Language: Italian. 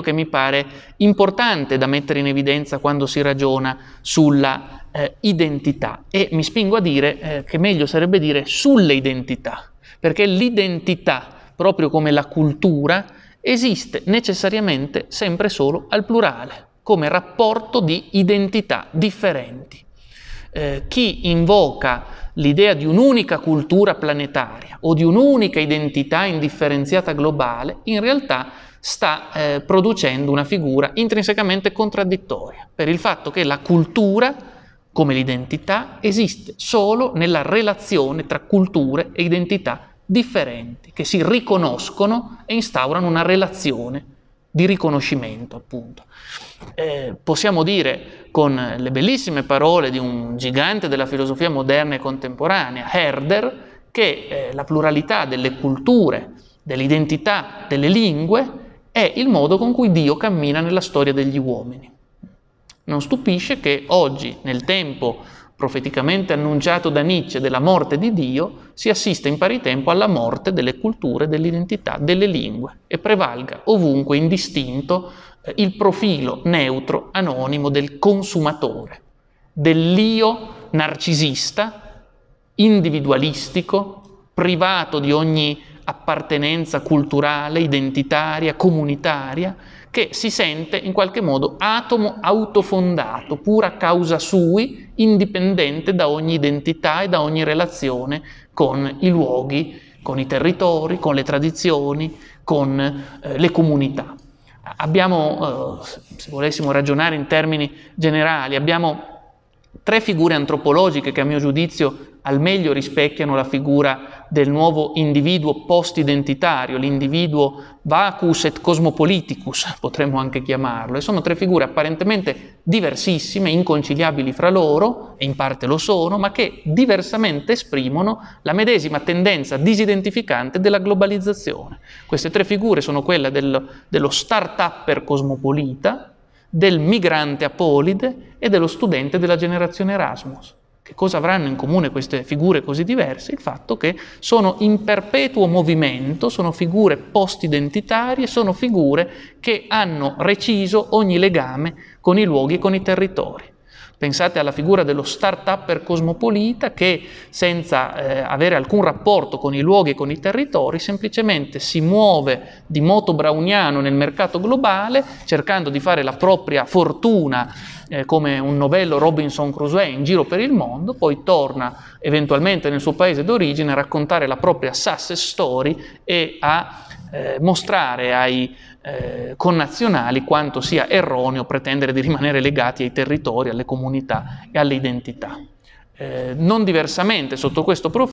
che mi pare importante da mettere in evidenza quando si ragiona sulla eh, identità e mi spingo a dire eh, che meglio sarebbe dire sulle identità, perché l'identità, proprio come la cultura, esiste necessariamente sempre solo al plurale, come rapporto di identità differenti. Eh, chi invoca l'idea di un'unica cultura planetaria o di un'unica identità indifferenziata globale, in realtà sta eh, producendo una figura intrinsecamente contraddittoria per il fatto che la cultura, come l'identità, esiste solo nella relazione tra culture e identità differenti, che si riconoscono e instaurano una relazione di riconoscimento, appunto. Eh, possiamo dire con le bellissime parole di un gigante della filosofia moderna e contemporanea, Herder, che eh, la pluralità delle culture, dell'identità, delle lingue è il modo con cui Dio cammina nella storia degli uomini. Non stupisce che oggi, nel tempo profeticamente annunciato da Nietzsche della morte di Dio, si assista in pari tempo alla morte delle culture, dell'identità, delle lingue e prevalga ovunque indistinto eh, il profilo neutro, anonimo del consumatore, dell'io narcisista, individualistico, privato di ogni appartenenza culturale, identitaria, comunitaria, che si sente in qualche modo atomo autofondato, pura causa sui, indipendente da ogni identità e da ogni relazione con i luoghi, con i territori, con le tradizioni, con eh, le comunità. Abbiamo, eh, se volessimo ragionare in termini generali, abbiamo tre figure antropologiche che a mio giudizio al meglio rispecchiano la figura del nuovo individuo post-identitario, l'individuo vacus et cosmopoliticus, potremmo anche chiamarlo, e sono tre figure apparentemente diversissime, inconciliabili fra loro, e in parte lo sono, ma che diversamente esprimono la medesima tendenza disidentificante della globalizzazione. Queste tre figure sono quella del, dello start-upper cosmopolita, del migrante apolide e dello studente della generazione Erasmus. Che cosa avranno in comune queste figure così diverse? Il fatto che sono in perpetuo movimento, sono figure post-identitarie, sono figure che hanno reciso ogni legame con i luoghi e con i territori. Pensate alla figura dello start-upper cosmopolita che senza eh, avere alcun rapporto con i luoghi e con i territori semplicemente si muove di moto browniano nel mercato globale cercando di fare la propria fortuna eh, come un novello Robinson Crusoe in giro per il mondo, poi torna eventualmente nel suo paese d'origine a raccontare la propria success story e a eh, mostrare ai eh, connazionali quanto sia erroneo pretendere di rimanere legati ai territori, alle comunità e alle identità. Eh, non diversamente sotto questo profilo,